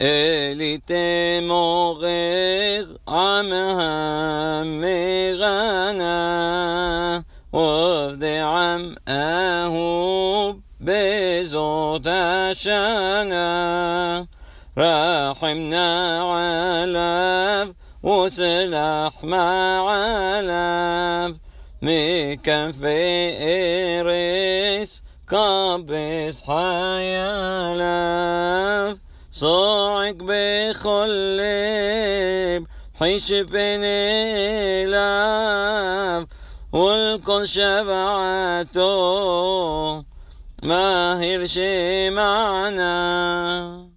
élité mourir عمها مغنى وفد عمه بزوت شنا رحمنا علف وسلاح ما علف مكفي إيريس كبس حيالف صاعق بخلب حيش بين العاب والكل شبعته ما شي معنا